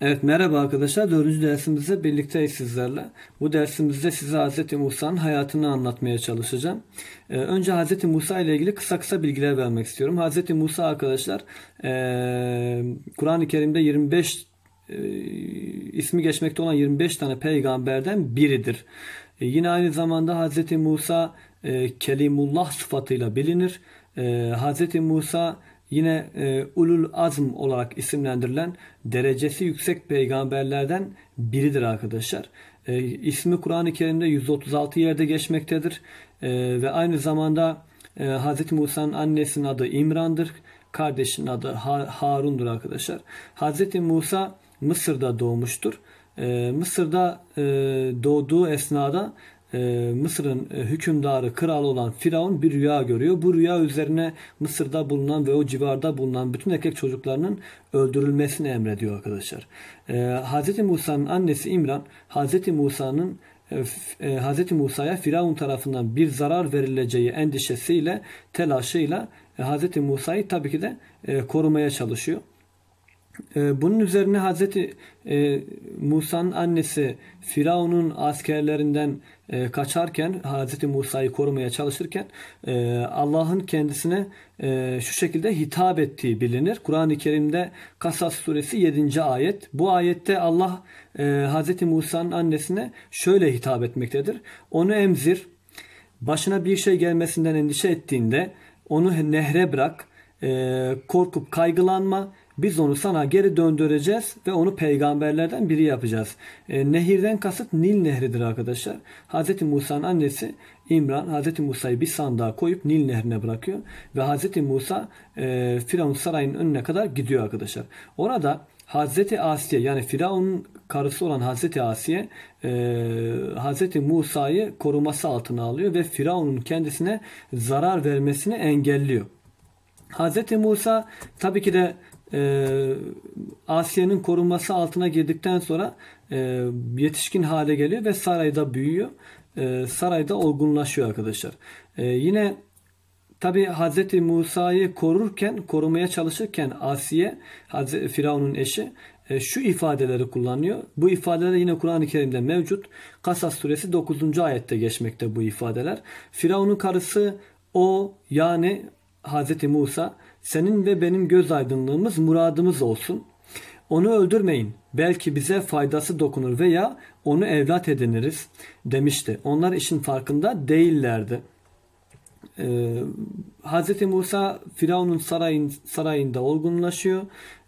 Evet merhaba arkadaşlar. Dördüncü dersimizde birlikteyiz sizlerle. Bu dersimizde size Hz. Musa'nın hayatını anlatmaya çalışacağım. Ee, önce Hz. Musa ile ilgili kısa kısa bilgiler vermek istiyorum. Hz. Musa arkadaşlar ee, Kur'an-ı Kerim'de 25 e, ismi geçmekte olan 25 tane peygamberden biridir. E, yine aynı zamanda Hz. Musa e, Kelimullah sıfatıyla bilinir. E, ee, Hz. Musa yine e, ulul azm olarak isimlendirilen derecesi yüksek peygamberlerden biridir arkadaşlar. E, ismi Kur'an-ı Kerim'de 136 yerde geçmektedir e, ve aynı zamanda e, Hz. Musa'nın annesinin adı İmran'dır. Kardeşinin adı Harun'dur arkadaşlar. Hz. Musa Mısır'da doğmuştur. E, Mısır'da e, doğduğu esnada e, Mısır'ın e, hükümdarı, kralı olan Firavun bir rüya görüyor. Bu rüya üzerine Mısır'da bulunan ve o civarda bulunan bütün erkek çocuklarının öldürülmesini emrediyor arkadaşlar. E, Hz. Musa'nın annesi İmran, Hz. Musa'nın e, e Hz. Musa'ya Firavun tarafından bir zarar verileceği endişesiyle, telaşıyla e, Hz. Musa'yı tabii ki de korumaya çalışıyor. Ee, bunun üzerine Hazreti e, Musa'nın annesi Firavun'un askerlerinden e, kaçarken Hazreti Musa'yı korumaya çalışırken e, Allah'ın kendisine şu şekilde hitap ettiği bilinir. Kur'an-ı Kerim'de Kasas suresi 7. ayet. Bu ayette Allah Hazreti Musa'nın annesine şöyle hitap etmektedir. Onu emzir, başına bir şey gelmesinden endişe ettiğinde onu nehre bırak, korkup kaygılanma biz onu sana geri döndüreceğiz ve onu peygamberlerden biri yapacağız. E, nehirden kasıt Nil nehridir arkadaşlar. Hz. Musa'nın annesi İmran Hz. Musa'yı bir sandığa koyup Nil nehrine bırakıyor. Ve Hz. Musa e, Firavun sarayının önüne kadar gidiyor arkadaşlar. Orada Hazreti Asiye yani Firavun'un karısı olan Hazreti Asiye e, Hazreti Musa'yı koruması altına alıyor ve Firavun'un kendisine zarar vermesini engelliyor. Hazreti Musa tabii ki de e, ee, Asya'nın korunması altına girdikten sonra e, yetişkin hale geliyor ve sarayda büyüyor. E, sarayda olgunlaşıyor arkadaşlar. E, yine tabi Hz. Musa'yı korurken, korumaya çalışırken Asiye, Firavun'un eşi e, şu ifadeleri kullanıyor. Bu ifadeler yine Kur'an-ı Kerim'de mevcut. Kasas suresi 9. ayette geçmekte bu ifadeler. Firavun'un karısı o yani Hz. Musa senin ve benim göz aydınlığımız muradımız olsun. Onu öldürmeyin. Belki bize faydası dokunur veya onu evlat ediniriz demişti. Onlar işin farkında değillerdi. Ee, Hz. Musa Firavun'un sarayın, sarayında olgunlaşıyor,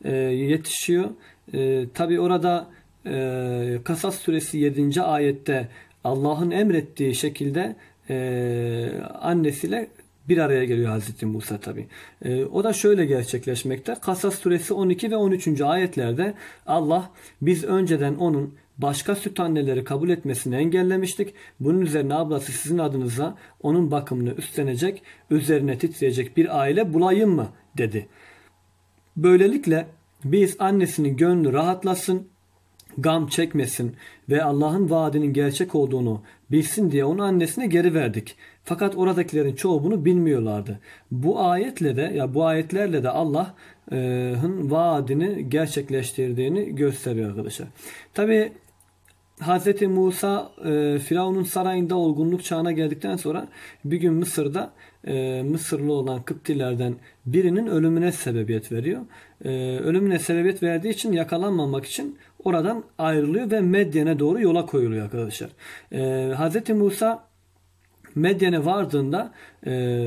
e, yetişiyor. E, Tabi orada e, Kasas suresi 7. ayette Allah'ın emrettiği şekilde e, annesiyle bir araya geliyor Hazreti Musa tabi. E, ee, o da şöyle gerçekleşmekte. Kasas suresi 12 ve 13. ayetlerde Allah biz önceden onun başka süt anneleri kabul etmesini engellemiştik. Bunun üzerine ablası sizin adınıza onun bakımını üstlenecek, üzerine titreyecek bir aile bulayım mı dedi. Böylelikle biz annesinin gönlü rahatlasın, gam çekmesin ve Allah'ın vaadinin gerçek olduğunu bilsin diye onu annesine geri verdik. Fakat oradakilerin çoğu bunu bilmiyorlardı. Bu ayetle de ya bu ayetlerle de Allah'ın vaadini gerçekleştirdiğini gösteriyor arkadaşlar. Tabi Hz. Musa e, Firavun'un sarayında olgunluk çağına geldikten sonra bir gün Mısır'da e, Mısırlı olan Kıptilerden birinin ölümüne sebebiyet veriyor. E, ölümüne sebebiyet verdiği için yakalanmamak için oradan ayrılıyor ve Medyen'e doğru yola koyuluyor arkadaşlar. E, Hz. Musa Medyen'e vardığında e,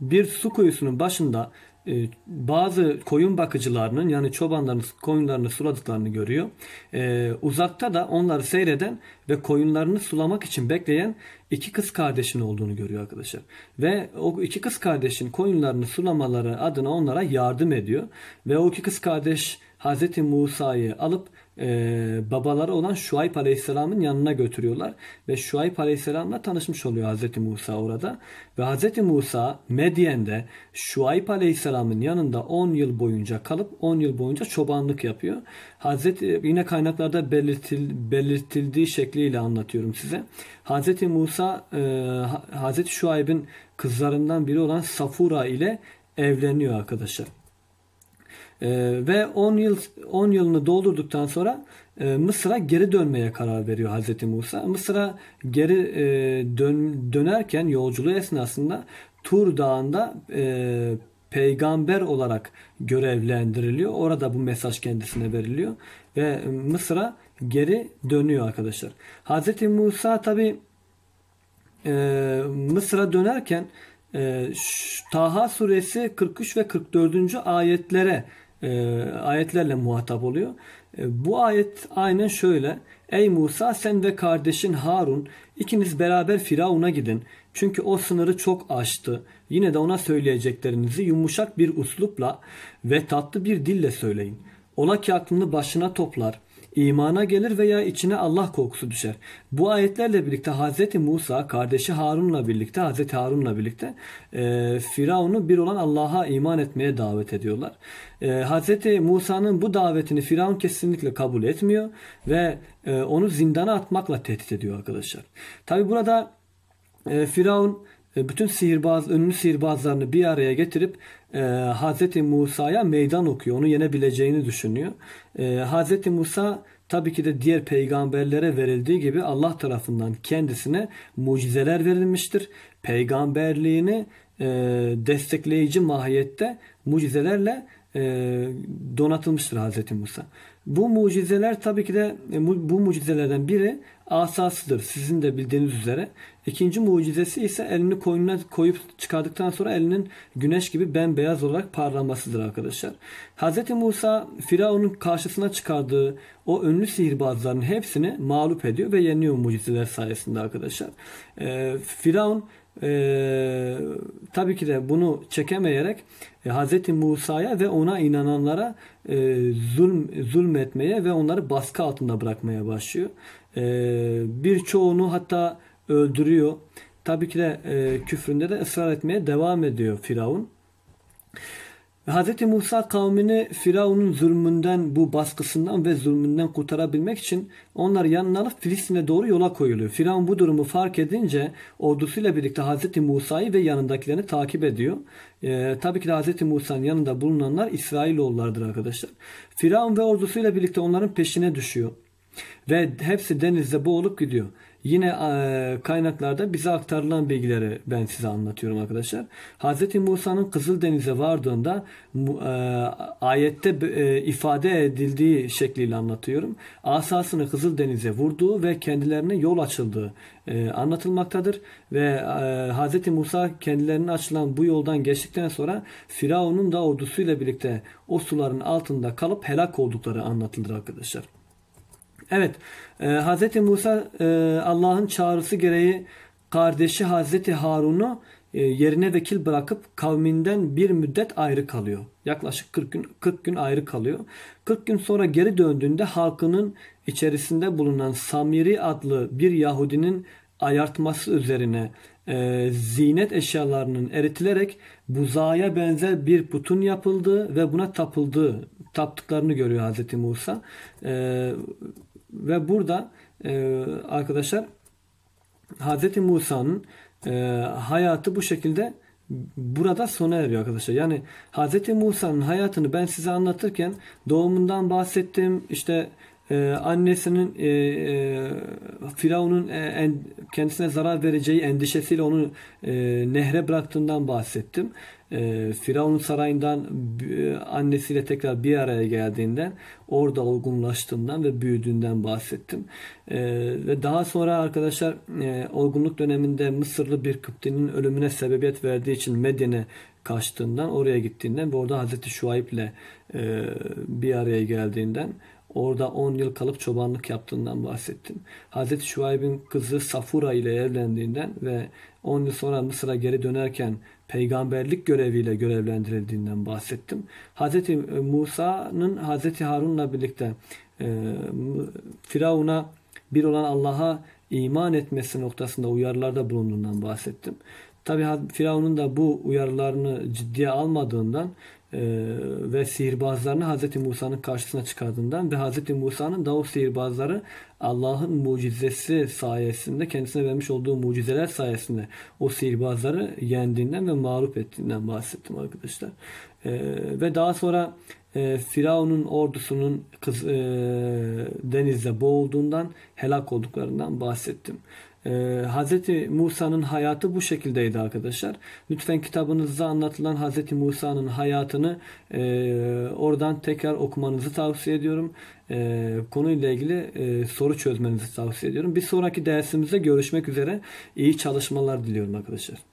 bir su kuyusunun başında e, bazı koyun bakıcılarının yani çobanların koyunlarını suladıklarını görüyor. E, uzakta da onları seyreden ve koyunlarını sulamak için bekleyen iki kız kardeşin olduğunu görüyor arkadaşlar. Ve o iki kız kardeşin koyunlarını sulamaları adına onlara yardım ediyor. Ve o iki kız kardeş Hazreti Musa'yı alıp e, babaları olan Şuayb Aleyhisselam'ın yanına götürüyorlar. Ve Şuayb Aleyhisselam'la tanışmış oluyor Hazreti Musa orada. Ve Hazreti Musa Medyen'de Şuayb Aleyhisselam'ın yanında 10 yıl boyunca kalıp 10 yıl boyunca çobanlık yapıyor. Hazreti yine kaynaklarda belirtil, belirtildiği şekliyle anlatıyorum size. Hazreti Musa e, Hz. Şuayb'in kızlarından biri olan Safura ile evleniyor arkadaşlar. Ee, ve 10 yıl 10 yılını doldurduktan sonra e, Mısır'a geri dönmeye karar veriyor Hazreti Musa. Mısır'a geri e, dön, dönerken yolculuğu esnasında Tur Dağı'nda e, peygamber olarak görevlendiriliyor. Orada bu mesaj kendisine veriliyor ve Mısır'a geri dönüyor arkadaşlar. Hazreti Musa tabi e, Mısır'a dönerken e, Taha suresi 43 ve 44. ayetlere e, ayetlerle muhatap oluyor. E, bu ayet aynen şöyle. Ey Musa sen ve kardeşin Harun ikiniz beraber Firavun'a gidin. Çünkü o sınırı çok aştı. Yine de ona söyleyeceklerinizi yumuşak bir uslupla ve tatlı bir dille söyleyin. Ola ki aklını başına toplar.'' imana gelir veya içine Allah korkusu düşer. Bu ayetlerle birlikte Hz. Musa kardeşi Harun'la birlikte Hz. Harun'la birlikte e, Firavun'u bir olan Allah'a iman etmeye davet ediyorlar. E, Hz. Musa'nın bu davetini Firavun kesinlikle kabul etmiyor ve e, onu zindana atmakla tehdit ediyor arkadaşlar. Tabi burada e, Firavun e, bütün sihirbaz, ünlü sihirbazlarını bir araya getirip e, Hz. Musa'ya meydan okuyor. Onu yenebileceğini düşünüyor. E, Hz. Musa tabii ki de diğer peygamberlere verildiği gibi Allah tarafından kendisine mucizeler verilmiştir. Peygamberliğini e, destekleyici mahiyette mucizelerle e, donatılmıştır Hazreti Musa. Bu mucizeler tabii ki de e, bu mucizelerden biri asasıdır. Sizin de bildiğiniz üzere İkinci mucizesi ise elini koynuna koyup çıkardıktan sonra elinin güneş gibi bembeyaz olarak parlamasıdır arkadaşlar. Hz. Musa Firavun'un karşısına çıkardığı o ünlü sihirbazların hepsini mağlup ediyor ve yeniyor mucizeler sayesinde arkadaşlar. Ee, Firavun ee, tabii ki de bunu çekemeyerek e, Hz. Musa'ya ve ona inananlara e, zulm zulmetmeye ve onları baskı altında bırakmaya başlıyor. E, birçoğunu hatta öldürüyor. Tabii ki de e, küfründe de ısrar etmeye devam ediyor Firavun. Hz. Musa kavmini Firavun'un zulmünden, bu baskısından ve zulmünden kurtarabilmek için onları yanına alıp Filistin'e doğru yola koyuluyor. Firavun bu durumu fark edince ordusuyla birlikte Hz. Musa'yı ve yanındakilerini takip ediyor. Ee, tabii ki de Hz. Musa'nın yanında bulunanlar İsrailoğullardır arkadaşlar. Firavun ve ordusuyla birlikte onların peşine düşüyor. Ve hepsi denizde boğulup gidiyor. Yine e, kaynaklarda bize aktarılan bilgileri ben size anlatıyorum arkadaşlar. Hz. Musa'nın Kızıldeniz'e vardığında e, ayette e, ifade edildiği şekliyle anlatıyorum. Asasını Kızıldeniz'e vurduğu ve kendilerine yol açıldığı anlatılmaktadır. Ve e, Hz. Musa kendilerine açılan bu yoldan geçtikten sonra Firavun'un da ordusuyla birlikte o suların altında kalıp helak oldukları anlatılır arkadaşlar. Evet, e, Hz. Musa e, Allah'ın çağrısı gereği kardeşi Hz. Harun'u e, yerine vekil bırakıp kavminden bir müddet ayrı kalıyor. Yaklaşık 40 gün 40 gün ayrı kalıyor. 40 gün sonra geri döndüğünde halkının içerisinde bulunan Samiri adlı bir Yahudinin ayartması üzerine e, zinet eşyalarının eritilerek buzaya benzer bir putun yapıldığı ve buna tapıldığı taptıklarını görüyor Hz. Musa. E, ve burada e, arkadaşlar Hz. Musa'nın e, hayatı bu şekilde burada sona eriyor arkadaşlar. Yani Hz. Musa'nın hayatını ben size anlatırken doğumundan bahsettim. İşte e, annesinin e, e, Firavun'un e, en, kendisine zarar vereceği endişesiyle onu e, nehre bıraktığından bahsettim e, Firavun sarayından e, annesiyle tekrar bir araya geldiğinden orada olgunlaştığından ve büyüdüğünden bahsettim. E, ve daha sonra arkadaşlar e, olgunluk döneminde Mısırlı bir Kıptinin ölümüne sebebiyet verdiği için Medine kaçtığından oraya gittiğinden ve orada Hazreti Şuayb ile e, bir araya geldiğinden Orada 10 yıl kalıp çobanlık yaptığından bahsettim. Hazreti Şuayb'in kızı Safura ile evlendiğinden ve 10 yıl sonra Mısır'a geri dönerken peygamberlik göreviyle görevlendirildiğinden bahsettim. Hz. E, Musa'nın Hz. Harun'la birlikte e, Firavun'a bir olan Allah'a iman etmesi noktasında uyarılarda bulunduğundan bahsettim. Tabi Firavun'un da bu uyarılarını ciddiye almadığından ee, ve sihirbazlarını Hz. Musa'nın karşısına çıkardığından ve Hz. Musa'nın da sihirbazları Allah'ın mucizesi sayesinde kendisine vermiş olduğu mucizeler sayesinde o sihirbazları yendiğinden ve mağlup ettiğinden bahsettim arkadaşlar. Ee, ve daha sonra e, Firavun'un ordusunun kız, e, denizde boğulduğundan helak olduklarından bahsettim. Ee, Hz. Musa'nın hayatı bu şekildeydi arkadaşlar. Lütfen kitabınızda anlatılan Hz. Musa'nın hayatını e, oradan tekrar okumanızı tavsiye ediyorum. E, konuyla ilgili e, soru çözmenizi tavsiye ediyorum. Bir sonraki dersimizde görüşmek üzere. İyi çalışmalar diliyorum arkadaşlar.